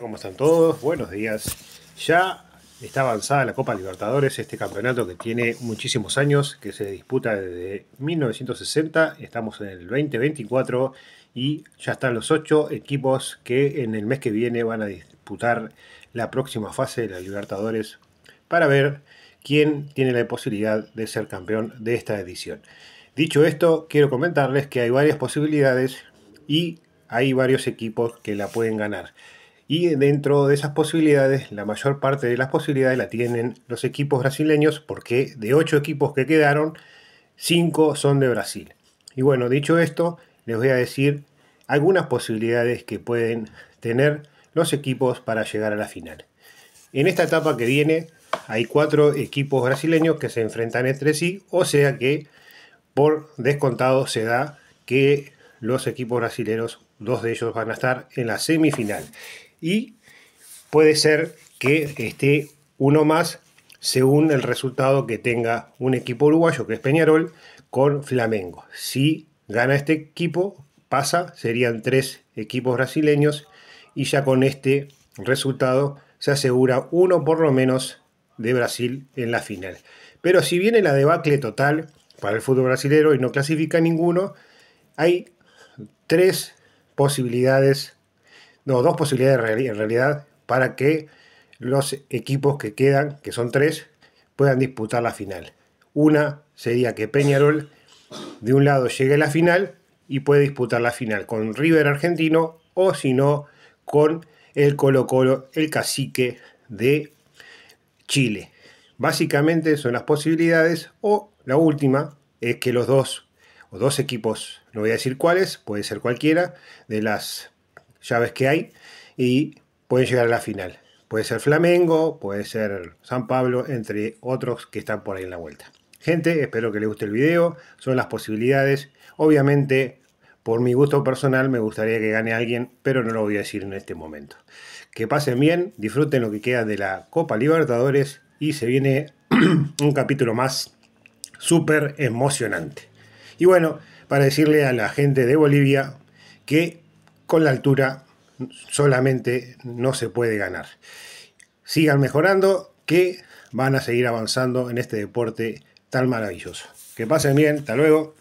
¿Cómo están todos? Buenos días. Ya está avanzada la Copa Libertadores, este campeonato que tiene muchísimos años, que se disputa desde 1960, estamos en el 2024 y ya están los ocho equipos que en el mes que viene van a disputar la próxima fase de la Libertadores para ver quién tiene la posibilidad de ser campeón de esta edición. Dicho esto, quiero comentarles que hay varias posibilidades y hay varios equipos que la pueden ganar. Y dentro de esas posibilidades, la mayor parte de las posibilidades la tienen los equipos brasileños, porque de ocho equipos que quedaron, cinco son de Brasil. Y bueno, dicho esto, les voy a decir algunas posibilidades que pueden tener los equipos para llegar a la final. En esta etapa que viene hay cuatro equipos brasileños que se enfrentan entre sí, o sea que por descontado se da que los equipos brasileños, dos de ellos van a estar en la semifinal y puede ser que esté uno más según el resultado que tenga un equipo uruguayo, que es Peñarol, con Flamengo. Si gana este equipo, pasa, serían tres equipos brasileños y ya con este resultado se asegura uno por lo menos de Brasil en la final. Pero si viene la debacle total para el fútbol brasileño y no clasifica ninguno, hay tres posibilidades no, dos posibilidades en realidad para que los equipos que quedan, que son tres, puedan disputar la final. Una sería que Peñarol de un lado llegue a la final y puede disputar la final con River argentino o si no con el Colo Colo, el cacique de Chile. Básicamente son las posibilidades o la última es que los dos o dos equipos, no voy a decir cuáles, puede ser cualquiera, de las ves que hay y pueden llegar a la final. Puede ser Flamengo, puede ser San Pablo, entre otros que están por ahí en la vuelta. Gente, espero que les guste el video, son las posibilidades. Obviamente, por mi gusto personal, me gustaría que gane alguien, pero no lo voy a decir en este momento. Que pasen bien, disfruten lo que queda de la Copa Libertadores y se viene un capítulo más súper emocionante. Y bueno, para decirle a la gente de Bolivia que con la altura solamente no se puede ganar. Sigan mejorando que van a seguir avanzando en este deporte tan maravilloso. Que pasen bien, hasta luego.